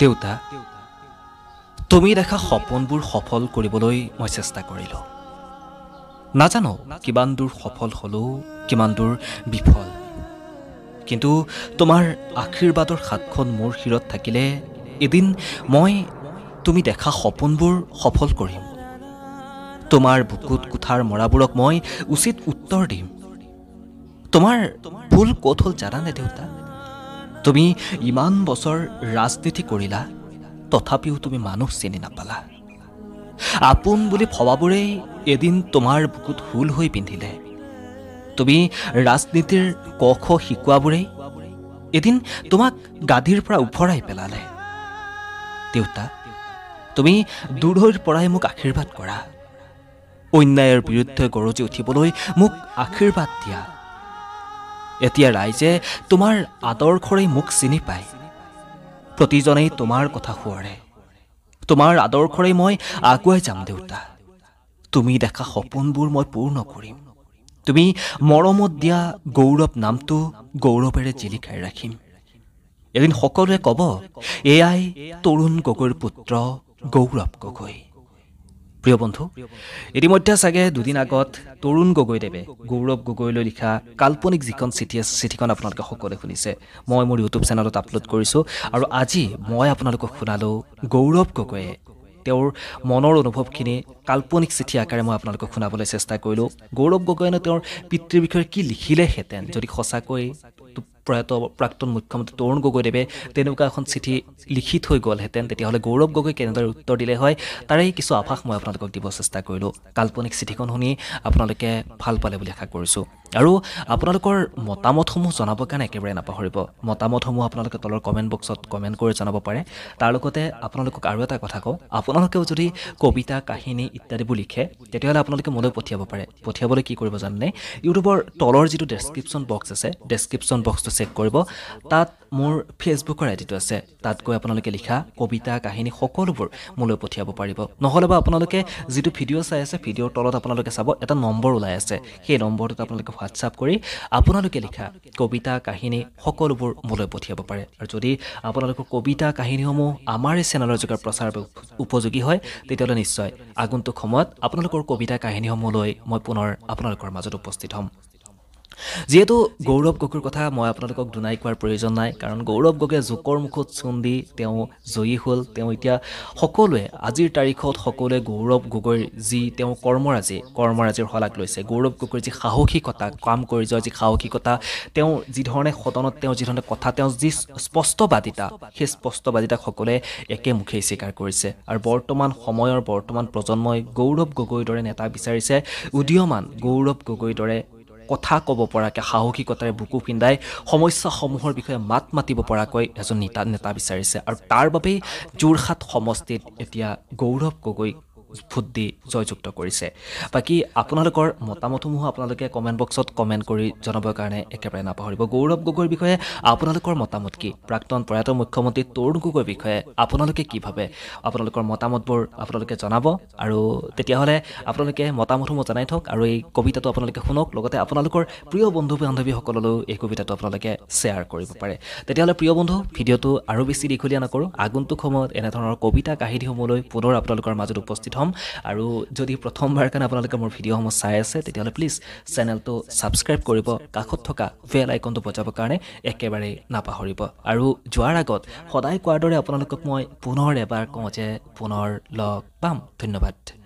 দেউতা তুমি দেখা সপোনবোৰ সফল কৰিবলৈ মই চেষ্টা কৰিলোঁ নাজানো কিমান দূৰ সফল হ'লোঁ কিমান দূৰ বিফল কিন্তু তোমাৰ আশীৰ্বাদৰ হাতখন মোৰ শিৰত থাকিলে এদিন মই তুমি দেখা সপোনবোৰ সফল কৰিম তোমাৰ বুকুত কোঠাৰ মৰাবোৰক মই উচিত উত্তৰ দিম তোমাৰ ভুল ক'ত হ'ল জানানে দেউতা তুমি ইমান বছৰ ৰাজনীতি কৰিলা তথাপিও তুমি মানুহ চিনি নাপালা আপোন বুলি ভবাবোৰেই এদিন তোমাৰ বুকুত হুল হৈ পিন্ধিলে তুমি ৰাজনীতিৰ ক খ শিকোৱাবোৰেই এদিন তোমাক গাধীৰ পৰা ওফৰাই পেলালে দেউতা তুমি দূৰৈৰ পৰাই মোক আশীৰ্বাদ কৰা অন্যায়ৰ বিৰুদ্ধে গৰজি উঠিবলৈ মোক আশীৰ্বাদ দিয়া এতিয়া ৰাইজে তোমাৰ আদৰ্শৰেই মোক চিনি পায় প্ৰতিজনেই তোমাৰ কথা সোঁৱৰে তোমাৰ আদৰ্শৰেই মই আগুৱাই যাম দেউতা তুমি দেখা সপোনবোৰ মই পূৰ্ণ কৰিম তুমি মৰমত দিয়া গৌৰৱ নামটো গৌৰৱেৰে জিলিকাই ৰাখিম এদিন সকলোৱে ক'ব এয়াই তৰুণ গগৈৰ পুত্ৰ গৌৰৱ গগৈ প্ৰিয় বন্ধু ইতিমধ্যে চাগে দুদিন আগত তৰুণ গগৈদেৱে গৌৰৱ গগৈলৈ লিখা কাল্পনিক যিখন চিঠি আছে চিঠিখন আপোনালোকে সকলোৱে শুনিছে মই মোৰ ইউটিউব চেনেলত আপলোড কৰিছোঁ আৰু আজি মই আপোনালোকক শুনালোঁ গৌৰৱ গগৈয়ে তেওঁৰ মনৰ অনুভৱখিনি কাল্পনিক চিঠি আকাৰে মই আপোনালোকক শুনাবলৈ চেষ্টা কৰিলোঁ গৌৰৱ গগৈনে তেওঁৰ পিতৃৰ বিষয়ে কি লিখিলেহেঁতেন যদি সঁচাকৈ প্ৰয়াত প্ৰাক্তন মুখ্যমন্ত্ৰী তৰুণ গগৈদেৱে তেনেকুৱা এখন চিঠি লিখি থৈ গ'লহেঁতেন তেতিয়াহ'লে গৌৰৱ গগৈ কেনেদৰে উত্তৰ দিলে হয় তাৰে কিছু আভাস মই আপোনালোকক দিব চেষ্টা কৰিলোঁ কাল্পনিক চিঠিখন শুনি আপোনালোকে ভাল পালে বুলি আশা কৰিছোঁ আৰু আপোনালোকৰ মতামতসমূহ জনাবৰ কাৰণে একেবাৰে নাপাহৰিব মতামতসমূহ আপোনালোকে তলৰ কমেণ্ট বক্সত কমেণ্ট কৰি জনাব পাৰে তাৰ লগতে আপোনালোকক আৰু এটা কথা কওঁ আপোনালোকেও যদি কবিতা কাহিনী ইত্যাদিবোৰ লিখে তেতিয়াহ'লে আপোনালোকে মোলৈ পঠিয়াব পাৰে পঠিয়াবলৈ কি কৰিব জানেনে ইউটিউবৰ তলৰ যিটো ডেছক্ৰিপশ্যন বক্স আছে ডেছক্ৰিপশ্যন বক্সটো চেক কৰিব তাত মোৰ ফেচবুকৰ আইডিটো আছে তাত গৈ আপোনালোকে লিখা কবিতা কাহিনী সকলোবোৰ মোলৈ পঠিয়াব পাৰিব নহ'লে বা আপোনালোকে যিটো ভিডিঅ' চাই আছে ভিডিঅ'ৰ তলত আপোনালোকে চাব এটা নম্বৰ ওলাই আছে সেই নম্বৰটোত আপোনালোকে হোৱাটছআপ কৰি আপোনালোকে লিখা কবিতা কাহিনী সকলোবোৰ মোলৈ পঠিয়াব পাৰে আৰু যদি আপোনালোকৰ কবিতা কাহিনীসমূহ আমাৰ এই চেনেলৰ যোগে প্ৰচাৰ উপযোগী হয় তেতিয়াহ'লে নিশ্চয় আগন্তুক সময়ত আপোনালোকৰ কবিতা কাহিনীসমূহলৈ মই পুনৰ আপোনালোকৰ মাজত উপস্থিত হ'ম যিহেতু গৌৰৱ গগৈৰ কথা মই আপোনালোকক দুনাই কোৱাৰ প্ৰয়োজন নাই কাৰণ গৌৰৱ গগৈ জোকৰ মুখত চোন দি তেওঁ জয়ী হ'ল তেওঁ এতিয়া সকলোৱে আজিৰ তাৰিখত সকলোৱে গৌৰৱ গগৈৰ যি তেওঁ কৰ্মৰাজি কৰ্মৰাজিৰ শলাগ লৈছে গৌৰৱ গগৈৰ যি সাহসিকতা কাম কৰি যোৱা যি সাহসিকতা তেওঁ যিধৰণে সদনত তেওঁ যিধৰণে কথা তেওঁ যি স্পষ্টবাদিতা সেই স্পষ্টবাদিতাক সকলোৱে একেমুখেই স্বীকাৰ কৰিছে আৰু বৰ্তমান সময়ৰ বৰ্তমান প্ৰজন্মই গৌৰৱ গগৈৰ দৰে নেতা বিচাৰিছে উদীয়মান গৌৰৱ গগৈৰ দৰে কথা ক'ব পৰাকৈ সাহসিকতাৰে বুকু পিন্ধাই সমস্যাসমূহৰ বিষয়ে মাত মাতিব পৰাকৈ এজন নেতা নেতা বিচাৰিছে আৰু তাৰ বাবেই যোৰহাট সমষ্টিত এতিয়া গৌৰৱ গগৈ ফুট দি জয়যুক্ত কৰিছে বাকী আপোনালোকৰ মতামতসমূহ আপোনালোকে কমেণ্ট বক্সত কমেণ্ট কৰি জনাবৰ কাৰণে একেবাৰে নাপাহৰিব গৌৰৱ গগৈৰ বিষয়ে আপোনালোকৰ মতামত কি প্ৰাক্তন প্ৰয়াত মুখ্যমন্ত্ৰী তৰুণ গগৈৰ বিষয়ে আপোনালোকে কি ভাবে আপোনালোকৰ মতামতবোৰ আপোনালোকে জনাব আৰু তেতিয়াহ'লে আপোনালোকে মতামতসমূহ জনাই থওক আৰু এই কবিতাটো আপোনালোকে শুনক লগতে আপোনালোকৰ প্ৰিয় বন্ধু বান্ধৱীসকললৈও এই কবিতাটো আপোনালোকে শ্বেয়াৰ কৰিব পাৰে তেতিয়াহ'লে প্ৰিয় বন্ধু ভিডিঅ'টো আৰু বেছি দীঘলীয়া নকৰোঁ আগন্তুক সময়ত এনেধৰণৰ কবিতা কাহিনীসমূহলৈ পুনৰ আপোনালোকৰ মাজত উপস্থিত প্ৰথম আৰু যদি প্ৰথমবাৰৰ কাৰণে আপোনালোকে মোৰ ভিডিঅ'সমূহ চাই আছে তেতিয়াহ'লে প্লিজ চেনেলটো ছাবস্ক্ৰাইব কৰিব কাষত থকা বেল আইকনটো বজাবৰ কাৰণে একেবাৰে নাপাহৰিব আৰু যোৱাৰ আগত সদায় কোৱাৰ দৰে আপোনালোকক মই পুনৰ এবাৰ কওঁ যে পুনৰ লগ পাম ধন্যবাদ